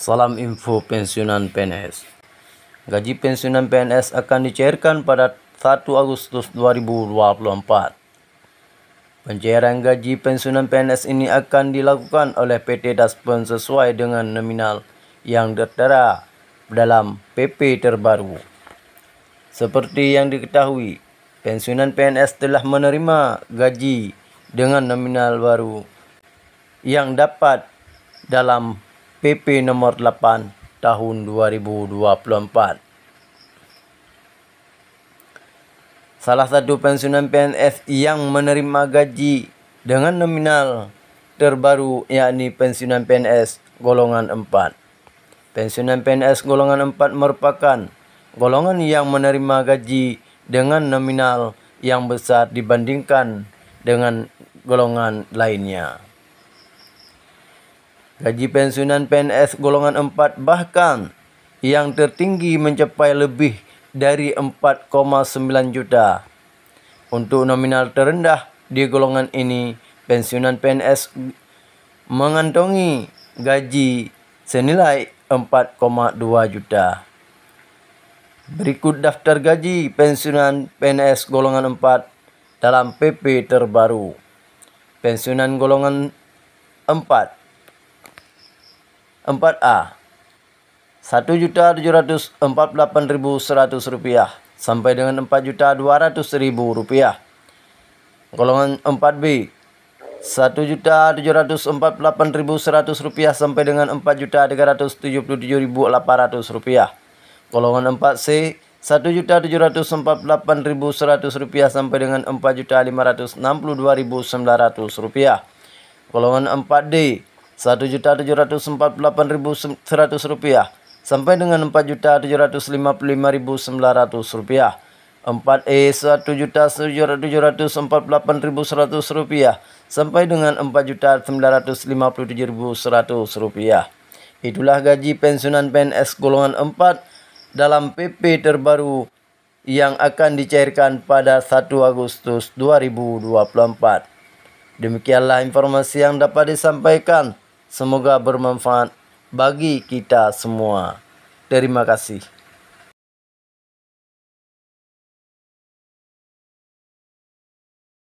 Salam info pensiunan PNS. Gaji pensiunan PNS akan dicairkan pada 1 Agustus 2024. Pencairan gaji pensiunan PNS ini akan dilakukan oleh PT Daspen sesuai dengan nominal yang tertera dalam PP terbaru. Seperti yang diketahui, pensiunan PNS telah menerima gaji dengan nominal baru yang dapat dalam PP nomor 8 tahun 2024. Salah satu pensiunan PNS yang menerima gaji dengan nominal terbaru yakni pensiunan PNS golongan 4. Pensiunan PNS golongan 4 merupakan golongan yang menerima gaji dengan nominal yang besar dibandingkan dengan golongan lainnya. Gaji pensiunan PNS golongan 4 bahkan yang tertinggi mencapai lebih dari 4,9 juta. Untuk nominal terendah di golongan ini, pensiunan PNS mengantongi gaji senilai 4,2 juta. Berikut daftar gaji pensiunan PNS golongan 4 dalam PP terbaru. Pensiunan golongan 4 4A 748.100 rupiah sampai dengan 200.000 rupiah Golongan 4B 748.100 rupiah sampai dengan 377.800 rupiah Golongan 4C 748.100 rupiah sampai dengan rp rupiah Golongan 4D 1.748.100 rupiah sampai dengan 4.755.900 rupiah. 4E 1.748.100 rupiah sampai dengan 4.957.100 rupiah. Itulah gaji pensiunan PNS golongan 4 dalam PP terbaru yang akan dicairkan pada 1 Agustus 2024. Demikianlah informasi yang dapat disampaikan. Semoga bermanfaat bagi kita semua. Terima kasih.